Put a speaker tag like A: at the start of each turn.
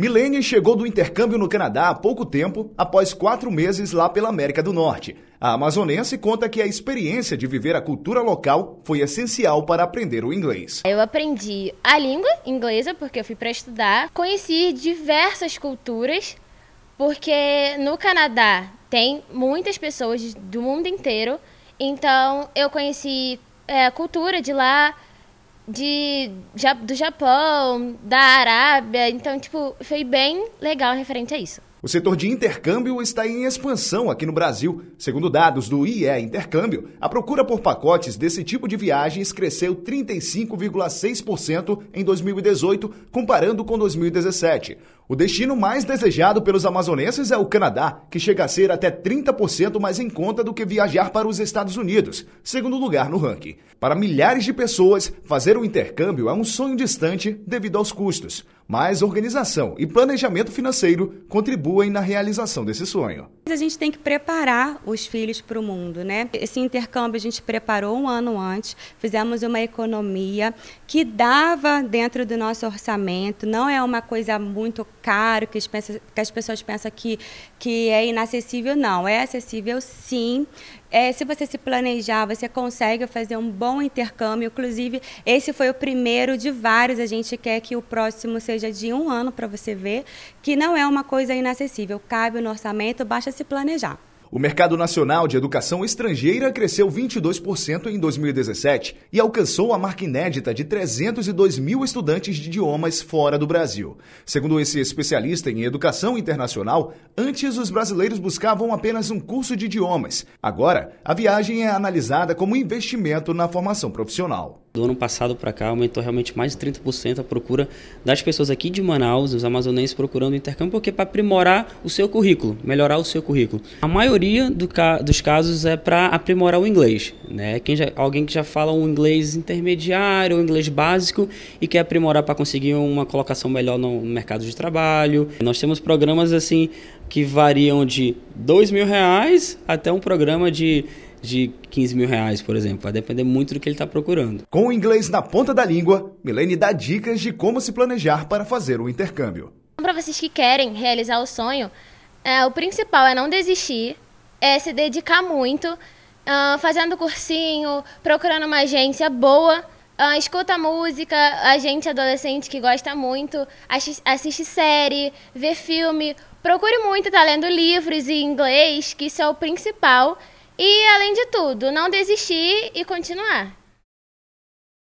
A: Milene chegou do intercâmbio no Canadá há pouco tempo, após quatro meses lá pela América do Norte. A amazonense conta que a experiência de viver a cultura local foi essencial para aprender o inglês.
B: Eu aprendi a língua inglesa, porque eu fui para estudar, conheci diversas culturas, porque no Canadá tem muitas pessoas do mundo inteiro, então eu conheci é, a cultura de lá, de, do Japão, da Arábia. Então, tipo, foi bem legal referente a isso.
A: O setor de intercâmbio está em expansão aqui no Brasil. Segundo dados do IE Intercâmbio, a procura por pacotes desse tipo de viagens cresceu 35,6% em 2018, comparando com 2017. O destino mais desejado pelos amazonenses é o Canadá, que chega a ser até 30% mais em conta do que viajar para os Estados Unidos, segundo lugar no ranking. Para milhares de pessoas, fazer o um intercâmbio é um sonho distante devido aos custos mas organização e planejamento financeiro contribuem na realização desse sonho.
C: A gente tem que preparar os filhos para o mundo, né? Esse intercâmbio a gente preparou um ano antes, fizemos uma economia que dava dentro do nosso orçamento, não é uma coisa muito cara que, que as pessoas pensam que, que é inacessível, não. É acessível sim. É, se você se planejar, você consegue fazer um bom intercâmbio. Inclusive, esse foi o primeiro de vários. A gente quer que o próximo seja de um ano para você ver, que não é uma coisa inacessível. Cabe no orçamento, basta se planejar.
A: O mercado nacional de educação estrangeira cresceu 22% em 2017 e alcançou a marca inédita de 302 mil estudantes de idiomas fora do Brasil. Segundo esse especialista em educação internacional, antes os brasileiros buscavam apenas um curso de idiomas. Agora, a viagem é analisada como investimento na formação profissional.
D: Do ano passado para cá aumentou realmente mais de 30% a procura das pessoas aqui de Manaus, os amazonenses procurando intercâmbio, porque para aprimorar o seu currículo, melhorar o seu currículo. A maioria do ca dos casos é para aprimorar o inglês, né? Quem já, alguém que já fala um inglês intermediário, um inglês básico e quer aprimorar para conseguir uma colocação melhor no mercado de trabalho. Nós temos programas assim que variam de dois mil reais até um programa de de 15 mil reais, por exemplo. Vai depender muito do que ele está procurando.
A: Com o inglês na ponta da língua, Milene dá dicas de como se planejar para fazer o intercâmbio.
B: Então, para vocês que querem realizar o sonho, é, o principal é não desistir, é se dedicar muito, uh, fazendo cursinho, procurando uma agência boa Uh, escuta música, a gente adolescente que gosta muito, assiste série, vê filme, procure muito está tá lendo livros em inglês, que isso é o
A: principal. E além de tudo, não desistir e continuar.